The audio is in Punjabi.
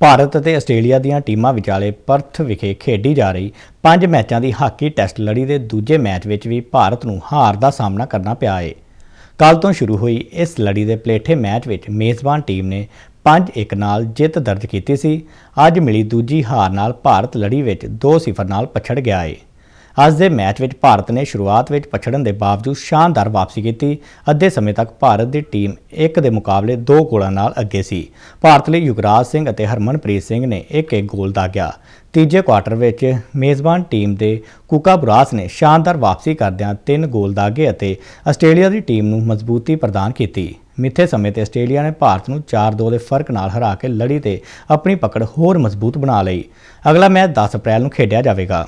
ਭਾਰਤ ਅਤੇ ਆਸਟ੍ਰੇਲੀਆ ਦੀਆਂ ਟੀਮਾਂ ਵਿਚਾਲੇ ਪਰਥ ਵਿਖੇ ਖੇਡੀ ਜਾ ਰਹੀ ਪੰਜ ਮੈਚਾਂ ਦੀ ਹਾਕੀ ਟੈਸਟ ਲੜੀ ਦੇ ਦੂਜੇ ਮੈਚ ਵਿੱਚ ਵੀ ਭਾਰਤ ਨੂੰ ਹਾਰ ਦਾ ਸਾਹਮਣਾ ਕਰਨਾ ਪਿਆ ਏ ਕੱਲ ਤੋਂ ਸ਼ੁਰੂ ਹੋਈ ਇਸ ਲੜੀ ਦੇ ਪਲੇਠੇ ਮੈਚ ਵਿੱਚ ਮੇਜ਼ਬਾਨ ਟੀਮ ਨੇ 5-1 ਨਾਲ ਜਿੱਤ ਦਰਜ ਕੀਤੀ ਸੀ ਅੱਜ ਮਿਲੀ ਦੂਜੀ ਹਾਰ ਨਾਲ ਭਾਰਤ ਲੜੀ ਵਿੱਚ 2-0 ਨਾਲ ਪਛੜ ਗਿਆ ਏ ਅੱਜ ਦੇ ਮੈਚ ਵਿੱਚ ਭਾਰਤ ਨੇ ਸ਼ੁਰੂਆਤ ਵਿੱਚ ਪਛੜਨ ਦੇ ਬਾਵਜੂਦ ਸ਼ਾਨਦਾਰ ਵਾਪਸੀ ਕੀਤੀ ਅੱਧੇ ਸਮੇਂ ਤੱਕ ਭਾਰਤ ਦੀ ਟੀਮ 1 ਦੇ ਮੁਕਾਬਲੇ 2 ਗੋਲਾਂ ਨਾਲ ਅੱਗੇ ਸੀ ਭਾਰਤ ਲਈ ਯੁਗਰਾਜ ਸਿੰਘ ਅਤੇ ਹਰਮਨਪ੍ਰੀਤ ਸਿੰਘ ਨੇ ਇੱਕ ਇੱਕ ਗੋਲ ਦਾਗਿਆ ਤੀਜੇ ਕੁਆਟਰ ਵਿੱਚ ਮੇਜ਼ਬਾਨ ਟੀਮ ਦੇ ਕੁਕਾ ਬਰਾਸ ਨੇ ਸ਼ਾਨਦਾਰ ਵਾਪਸੀ ਕਰਦਿਆਂ ਤਿੰਨ ਗੋਲ ਦਾਗੇ ਅਤੇ ਆਸਟ੍ਰੇਲੀਆ ਦੀ ਟੀਮ ਨੂੰ ਮਜ਼ਬੂਤੀ ਪ੍ਰਦਾਨ ਕੀਤੀ ਮਿੱਥੇ ਸਮੇਂ ਤੇ ਆਸਟ੍ਰੇਲੀਆ ਨੇ ਭਾਰਤ ਨੂੰ 4-2 ਦੇ ਫਰਕ ਨਾਲ ਹਰਾ ਕੇ ਲੜੀ ਤੇ ਆਪਣੀ ਪਕੜ ਹੋਰ ਮਜ਼ਬੂਤ ਬਣਾ ਲਈ ਅਗਲਾ ਮੈਚ 10 ਅਪ੍ਰੈਲ ਨੂੰ ਖੇਡਿਆ ਜਾਵੇਗਾ